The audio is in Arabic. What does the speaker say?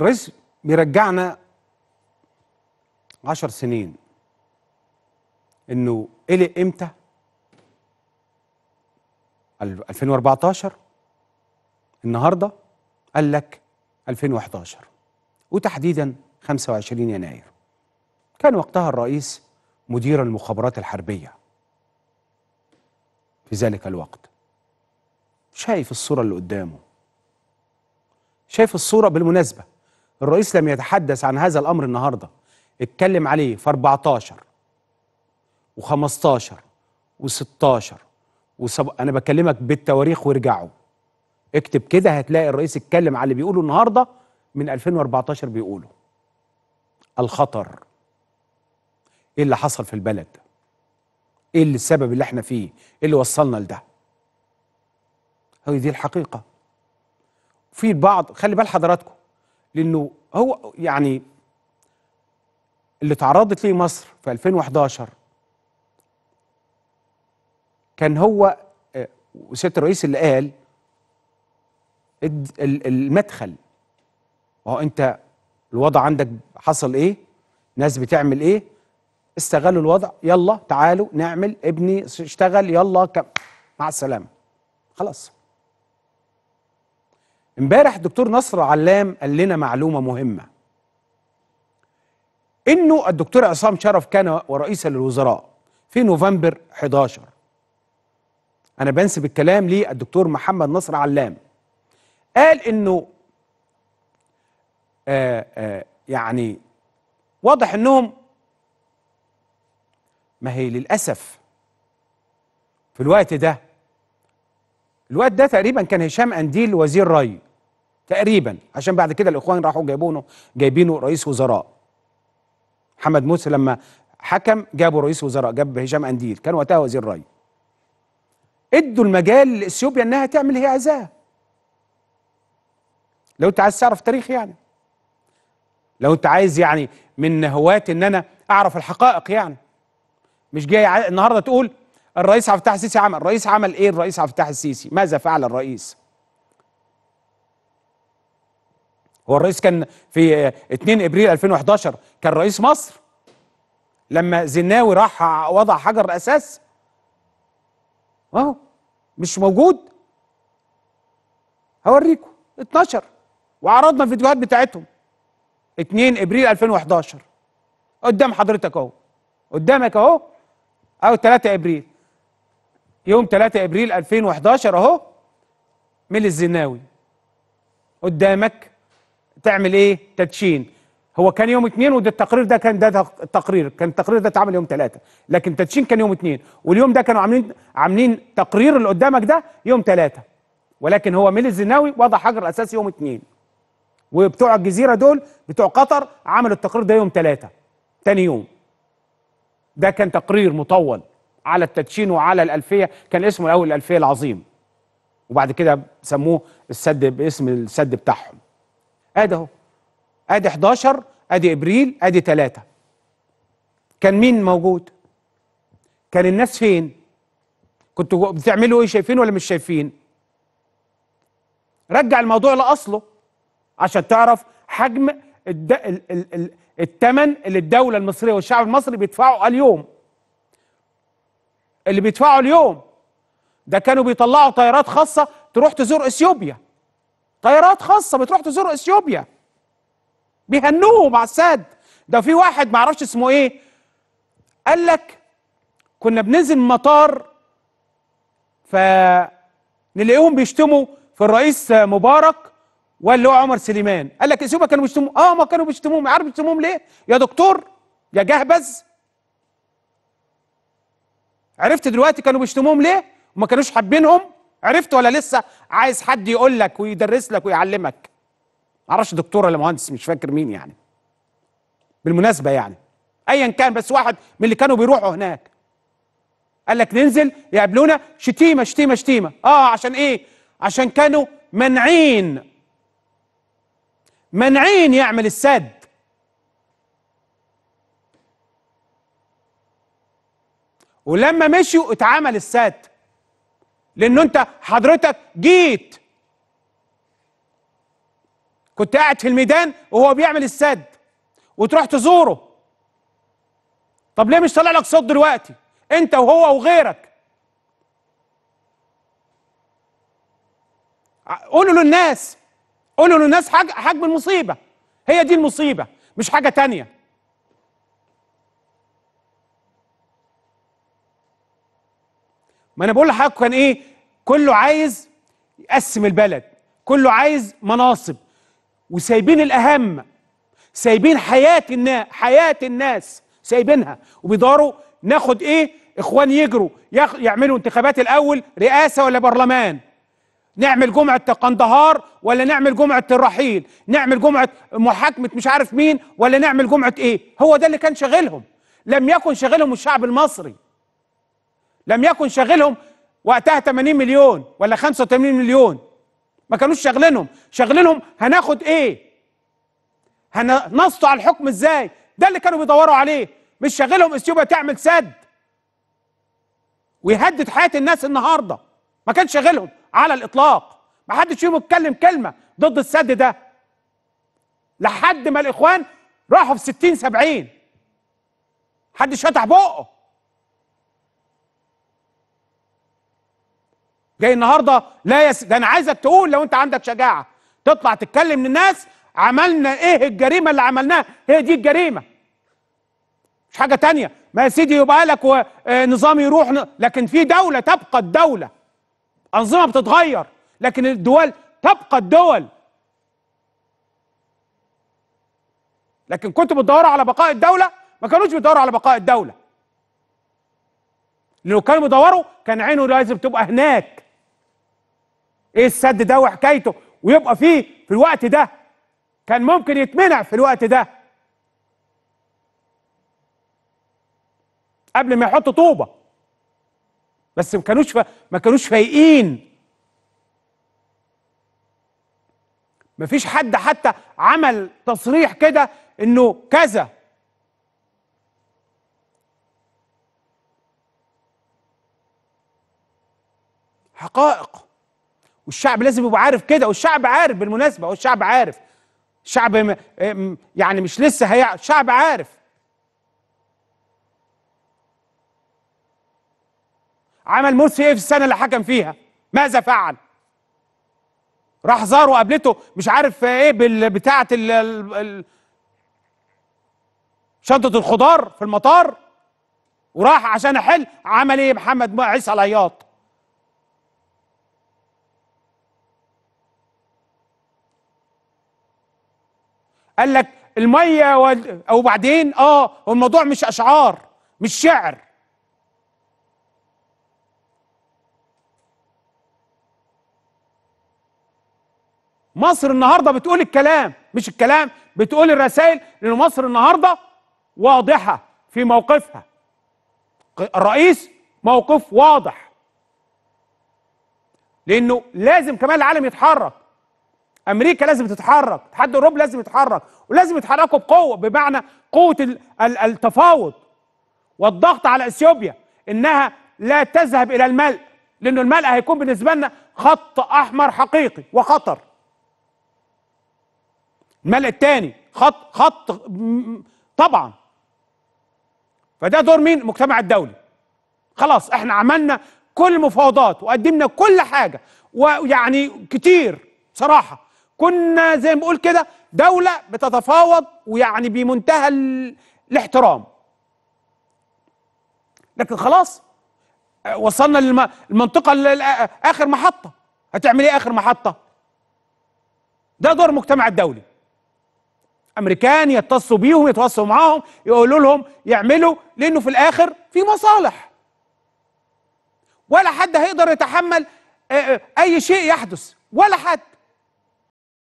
رزق بيرجعنا عشر سنين انه قلق امتى 2014 النهارده قال لك 2011 وتحديدا 25 يناير كان وقتها الرئيس مدير المخابرات الحربيه في ذلك الوقت شايف الصوره اللي قدامه شايف الصوره بالمناسبه الرئيس لم يتحدث عن هذا الامر النهارده اتكلم عليه في 14 و15 و16 وسب... انا بكلمك بالتواريخ وارجعوا اكتب كده هتلاقي الرئيس اتكلم على اللي بيقوله النهارده من 2014 بيقوله الخطر ايه اللي حصل في البلد ايه اللي السبب اللي احنا فيه ايه اللي وصلنا لده هي دي الحقيقه في البعض خلي بال حضراتكم لانه هو يعني اللي تعرضت ليه مصر في 2011 كان هو آه، وسياده الرئيس اللي قال المدخل هو انت الوضع عندك حصل ايه ناس بتعمل ايه استغلوا الوضع يلا تعالوا نعمل ابني اشتغل يلا مع السلامه خلاص امبارح الدكتور نصر علام قال لنا معلومه مهمه انه الدكتور عصام شرف كان ورئيسا للوزراء في نوفمبر 11 انا بنسب الكلام للدكتور محمد نصر علام قال انه آآ آه، آآ آه، يعني واضح انهم ما هي للاسف في الوقت ده الوقت ده تقريبا كان هشام انديل وزير ري تقريبا عشان بعد كده الاخوان راحوا جايبونه جايبينه رئيس وزراء محمد موسى لما حكم جابوا رئيس وزراء جاب هشام انديل كان وقتها وزير ري ادوا المجال لاثيوبيا انها تعمل هي عايزاه لو انت عايز تعرف تاريخ يعني لو انت عايز يعني من هواة ان انا اعرف الحقائق يعني مش جاي النهارده تقول الرئيس عبد الفتاح السيسي عمل الرئيس عمل ايه الرئيس عبد الفتاح السيسي ماذا فعل الرئيس هو الرئيس كان في 2 ابريل 2011 كان رئيس مصر لما زناوي راح وضع حجر الاساس اهو مش موجود هوريكم اتنشر وعرضنا الفيديوهات بتاعتهم 2 ابريل 2011 قدام حضرتك اهو قدامك اهو او 3 ابريل يوم 3 ابريل 2011 اهو ميل الزناوي قدامك تعمل ايه تدشين هو كان يوم اثنين وده التقرير ده كان ده التقرير كان التقرير ده اتعمل يوم ثلاثة لكن تدشين كان يوم اثنين واليوم ده كانوا عاملين عاملين تقرير اللي قدامك ده يوم ثلاثة ولكن هو ميل الزناوي وضع حجر اساس يوم اثنين وبتوع الجزيرة دول بتوع قطر عملوا التقرير ده يوم ثلاثة تاني يوم ده كان تقرير مطول على التدشين وعلى الألفية كان اسمه الأول الألفية العظيم وبعد كده سموه السد باسم السد بتاعهم ادي اهو ادي 11 ادي ابريل ادي 3 كان مين موجود كان الناس فين كنتوا بتعملوا ايه شايفين ولا مش شايفين رجع الموضوع لاصله عشان تعرف حجم الثمن اللي الدوله المصريه والشعب المصري بيدفعه اليوم اللي بيدفعه اليوم ده كانوا بيطلعوا طيارات خاصه تروح تزور اثيوبيا طيارات خاصه بتروح تزور اثيوبيا بيهنوه مع الساد ده في واحد معرفش اسمه ايه قال لك كنا بننزل مطار فنلاقيهم بيشتموا في الرئيس مبارك واللي هو عمر سليمان قال لك اثيوبيا كانوا بيشتموا اه ما كانوا بيشتموهم عارف بيشتموهم ليه يا دكتور يا جهبذ عرفت دلوقتي كانوا بيشتموهم ليه وما كانوش حابينهم عرفت ولا لسه عايز حد يقول لك ويدرس لك ويعلمك معرفش دكتور ولا مهندس مش فاكر مين يعني بالمناسبه يعني ايا كان بس واحد من اللي كانوا بيروحوا هناك قال لك ننزل يقابلونا شتيمه شتيمه شتيمه اه عشان ايه عشان كانوا منعين منعين يعمل السد ولما مشوا اتعمل السد لأنه أنت حضرتك جيت كنت قاعد في الميدان وهو بيعمل السد وتروح تزوره طب ليه مش طالع لك صوت دلوقتي انت وهو وغيرك قولوا للناس قولوا للناس حجم المصيبه هي دي المصيبه مش حاجه تانيه ما انا بقول لحضرتك كان ايه كله عايز يقسم البلد كله عايز مناصب وسايبين الاهم سايبين حياه الناس حياه الناس سايبينها وبيدوروا ناخد ايه اخوان يجروا يخ... يعملوا انتخابات الاول رئاسه ولا برلمان نعمل جمعه قندهار ولا نعمل جمعه الرحيل نعمل جمعه محاكمه مش عارف مين ولا نعمل جمعه ايه هو ده اللي كان شاغلهم لم يكن شاغلهم الشعب المصري لم يكن شاغلهم وقتها 80 مليون ولا 85 مليون ما كانوش شاغلينهم شاغلينهم هناخد ايه على الحكم ازاي ده اللي كانوا بيدوروا عليه مش شاغلهم اثيوبيا تعمل سد ويهدد حياه الناس النهارده ما كانش شاغلهم على الاطلاق ما حدش فيهم اتكلم كلمه ضد السد ده لحد ما الاخوان راحوا في 60 70 حدش فتح بقه جاي النهارده لا يس... ده انا عايزك تقول لو انت عندك شجاعه تطلع تتكلم للناس عملنا ايه الجريمه اللي عملناها هي دي الجريمه مش حاجه تانية ما يا سيدي يبقى لك آه، نظام يروح لكن في دوله تبقى الدوله انظمه بتتغير لكن الدول تبقى الدول لكن كنتوا بتدوروا على بقاء الدوله ما كانوش بيدوروا على بقاء الدوله لو كانوا بيدوروا كان عينه لازم تبقى هناك ايه السد ده وحكايته ويبقى فيه في الوقت ده كان ممكن يتمنع في الوقت ده قبل ما يحط طوبه بس ما كانوش ما كانوش فايقين ما فيش حد حتى عمل تصريح كده انه كذا حقائق والشعب لازم يبقى عارف كده والشعب عارف بالمناسبه والشعب عارف الشعب يعني مش لسه هي الشعب عارف عمل مرسي ايه في السنه اللي حكم فيها ماذا فعل راح زار وقابلته مش عارف ايه بتاعه شنطه الخضار في المطار وراح عشان احل عمل ايه محمد عيسى العياط قال لك الميه وال... او بعدين اه هو الموضوع مش اشعار مش شعر مصر النهارده بتقول الكلام مش الكلام بتقول الرسائل لان مصر النهارده واضحه في موقفها الرئيس موقف واضح لانه لازم كمان العالم يتحرك امريكا لازم تتحرك الاتحاد الاوروبي لازم يتحرك ولازم يتحركوا بقوه بمعنى قوه التفاوض والضغط على اثيوبيا انها لا تذهب الى الملء لانه الملء هيكون بالنسبه لنا خط احمر حقيقي وخطر الملء الثاني خط خط طبعا فده دور مين المجتمع الدولي خلاص احنا عملنا كل المفاوضات وقدمنا كل حاجه ويعني كتير صراحه كنا زي ما بقول كده دولة بتتفاوض ويعني بمنتهى الاحترام لكن خلاص وصلنا للمنطقة آخر محطة هتعمل ايه آخر محطة ده دور المجتمع الدولي امريكان يتصلوا بيهم يتواصلوا معاهم يقولوا لهم يعملوا لانه في الاخر في مصالح ولا حد هيقدر يتحمل آه، آه، اي شيء يحدث ولا حد